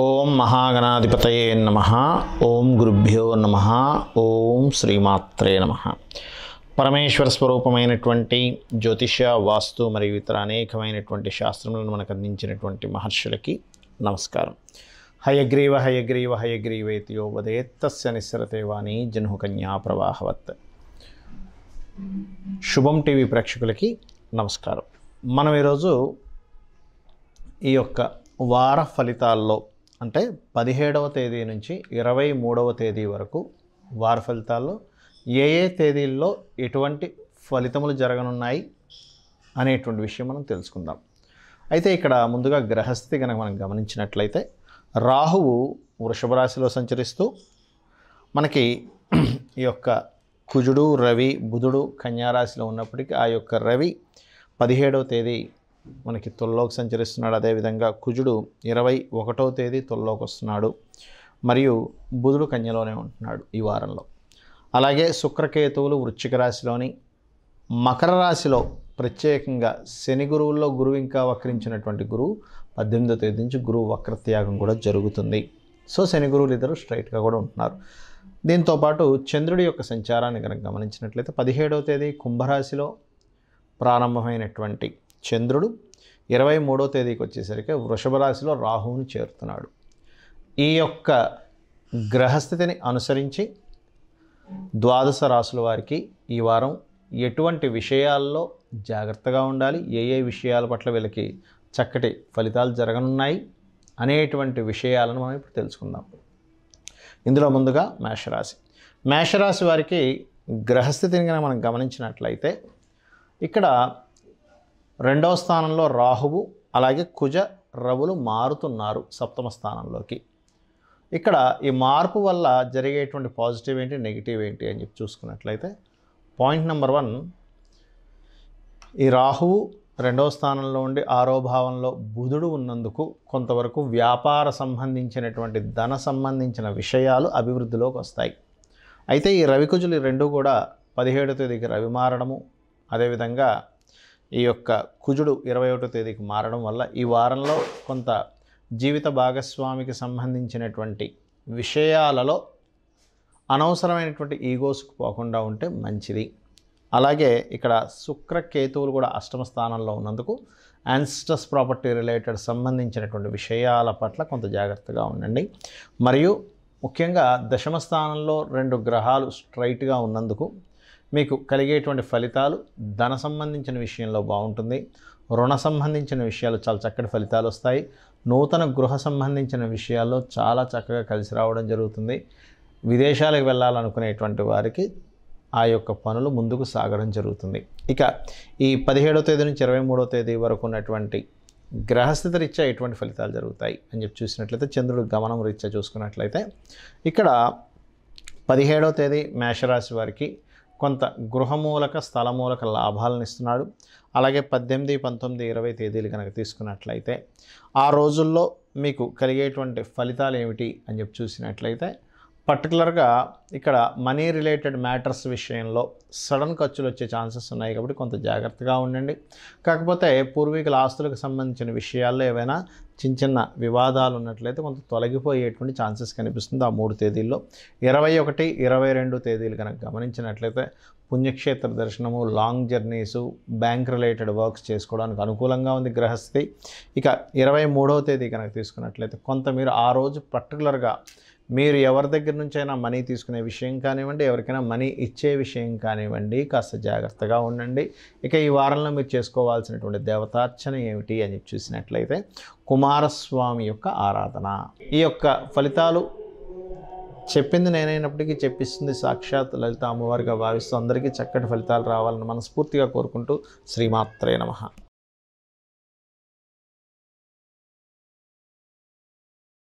ఓం మహాగణాధిపతయే నమ ఓం గురుభ్యో నమ ఓం శ్రీమాత్రే నమ పరమేశ్వర స్వరూపమైనటువంటి జ్యోతిష వాస్తు మరియు ఇతర అనేకమైనటువంటి శాస్త్రములను మనకు అందించినటువంటి మహర్షులకి నమస్కారం హయగ్రీవ హయగ్రీవ హయగ్రీవేతియో వదేత్తస్య నిస్సరతే వాణి జన్హుకన్యా ప్రవాహవత్ శుభం టీవీ ప్రేక్షకులకి నమస్కారం మనం ఈరోజు ఈ యొక్క వార ఫలితాల్లో అంటే పదిహేడవ తేదీ నుంచి ఇరవై మూడవ తేదీ వరకు వార ఫలితాల్లో ఏ ఏ తేదీల్లో ఎటువంటి ఫలితములు జరగనున్నాయి అనేటువంటి విషయం మనం తెలుసుకుందాం అయితే ఇక్కడ ముందుగా గ్రహస్థితి కనుక మనం గమనించినట్లయితే రాహువు వృషభ రాశిలో సంచరిస్తూ మనకి ఈ యొక్క కుజుడు రవి బుధుడు కన్యారాశిలో ఉన్నప్పటికీ ఆ యొక్క రవి పదిహేడవ తేదీ మనకి తొల్లోకి సంచరిస్తున్నాడు అదేవిధంగా కుజుడు ఇరవై ఒకటో తేదీ తొల్లోకి వస్తున్నాడు మరియు బుధుడు కన్యలోనే ఉంటున్నాడు ఈ వారంలో అలాగే శుక్రకేతువులు వృశ్చిక రాశిలోని మకర రాశిలో ప్రత్యేకంగా శని గురువుల్లో గురువు ఇంకా వక్రించినటువంటి గురువు పద్దెనిమిదో తేదీ నుంచి గురువు వక్రత్యాగం కూడా జరుగుతుంది సో శని గురువులు ఇద్దరు స్ట్రైట్గా కూడా ఉంటున్నారు దీంతోపాటు చంద్రుడి యొక్క సంచారాన్ని కనుక గమనించినట్లయితే పదిహేడవ తేదీ కుంభరాశిలో ప్రారంభమైనటువంటి చంద్రుడు ఇరవై మూడో తేదీకి వచ్చేసరికి వృషభ రాశిలో రాహువుని చేరుతున్నాడు ఈ యొక్క గ్రహస్థితిని అనుసరించి ద్వాదశ రాశుల వారికి ఈ వారం ఎటువంటి విషయాల్లో జాగ్రత్తగా ఉండాలి ఏ ఏ విషయాల పట్ల వీళ్ళకి చక్కటి ఫలితాలు జరగనున్నాయి అనేటువంటి విషయాలను మనం ఇప్పుడు తెలుసుకుందాం ఇందులో ముందుగా మేషరాశి మేషరాశి వారికి గ్రహస్థితిని మనం గమనించినట్లయితే ఇక్కడ రెండవ స్థానంలో రాహువు అలాగే కుజ రవులు మారుతున్నారు సప్తమ స్థానంలోకి ఇక్కడ ఈ మార్పు వల్ల జరిగేటువంటి పాజిటివ్ ఏంటి నెగిటివ్ ఏంటి అని చెప్పి చూసుకున్నట్లయితే పాయింట్ నెంబర్ వన్ ఈ రాహువు రెండవ స్థానంలో ఉండి ఆరో భావంలో బుధుడు ఉన్నందుకు కొంతవరకు వ్యాపార సంబంధించినటువంటి ధన సంబంధించిన విషయాలు అభివృద్ధిలోకి వస్తాయి అయితే ఈ రవికుజులు రెండు కూడా పదిహేడు తేదీకి రవి మారడము అదేవిధంగా ఈ యొక్క కుజుడు ఇరవై ఒకటో తేదీకి మారడం వల్ల ఈ వారంలో కొంత జీవిత భాగస్వామికి సంబంధించినటువంటి విషయాలలో అనవసరమైనటువంటి ఈగోస్కు పోకుండా ఉంటే మంచిది అలాగే ఇక్కడ శుక్రకేతువులు కూడా అష్టమ స్థానంలో ఉన్నందుకు యాన్స్టస్ ప్రాపర్టీ రిలేటెడ్ సంబంధించినటువంటి విషయాల పట్ల కొంత జాగ్రత్తగా ఉండండి మరియు ముఖ్యంగా దశమ స్థానంలో రెండు గ్రహాలు స్ట్రైట్గా ఉన్నందుకు మీకు కలిగేటువంటి ఫలితాలు ధన సంబంధించిన విషయంలో బాగుంటుంది రుణ సంబంధించిన విషయాలు చాలా చక్కటి ఫలితాలు వస్తాయి నూతన గృహ సంబంధించిన విషయాల్లో చాలా చక్కగా కలిసి రావడం జరుగుతుంది విదేశాలకు వెళ్ళాలనుకునేటువంటి వారికి ఆ యొక్క పనులు ముందుకు సాగడం జరుగుతుంది ఇక ఈ పదిహేడో తేదీ నుంచి ఇరవై మూడో తేదీ వరకు ఉన్నటువంటి గ్రహస్థితి రీత్యా ఎటువంటి ఫలితాలు జరుగుతాయి అని చెప్పి చూసినట్లయితే చంద్రుడు గమనం రీత్యా చూసుకున్నట్లయితే ఇక్కడ పదిహేడో తేదీ మేషరాశి వారికి కొంత గృహమూలక స్థలమూలక లాభాలను ఇస్తున్నాడు అలాగే పద్దెనిమిది పంతొమ్మిది ఇరవై తేదీలు కనుక తీసుకున్నట్లయితే ఆ రోజుల్లో మీకు కలిగేటువంటి ఫలితాలు ఏమిటి అని చెప్పి చూసినట్లయితే పర్టికులర్గా ఇక్కడ మనీ రిలేటెడ్ మ్యాటర్స్ విషయంలో సడన్ ఖర్చులు వచ్చే ఛాన్సెస్ ఉన్నాయి కాబట్టి కొంత జాగ్రత్తగా ఉండండి కాకపోతే పూర్వీకుల ఆస్తులకు సంబంధించిన విషయాల్లో ఏవైనా చిన్న చిన్న వివాదాలు ఉన్నట్లయితే కొంత తొలగిపోయేటువంటి ఛాన్సెస్ కనిపిస్తుంది ఆ మూడు తేదీల్లో ఇరవై ఒకటి ఇరవై రెండు తేదీలు కనుక గమనించినట్లయితే పుణ్యక్షేత్ర దర్శనము long journeys bank related works చేసుకోవడానికి అనుకూలంగా ఉంది గ్రహస్థితి ఇక ఇరవై మూడవ తేదీ కనుక తీసుకున్నట్లయితే కొంత మీరు ఆ రోజు పర్టికులర్గా మీరు ఎవరి దగ్గర నుంచైనా మనీ తీసుకునే విషయం కానివ్వండి ఎవరికైనా మనీ ఇచ్చే విషయం కానివ్వండి కాస్త జాగ్రత్తగా ఉండండి ఇక ఈ వారంలో మీరు చేసుకోవాల్సినటువంటి దేవతార్చన ఏమిటి అని చూసినట్లయితే కుమారస్వామి యొక్క ఆరాధన ఈ యొక్క ఫలితాలు చెప్పింది నేనైనప్పటికీ చెప్పిస్తుంది సాక్షాత్ లలిత అమ్మవారిగా భావిస్తూ అందరికీ చక్కటి ఫలితాలు రావాలని మనస్ఫూర్తిగా కోరుకుంటూ శ్రీమాత్రే నమ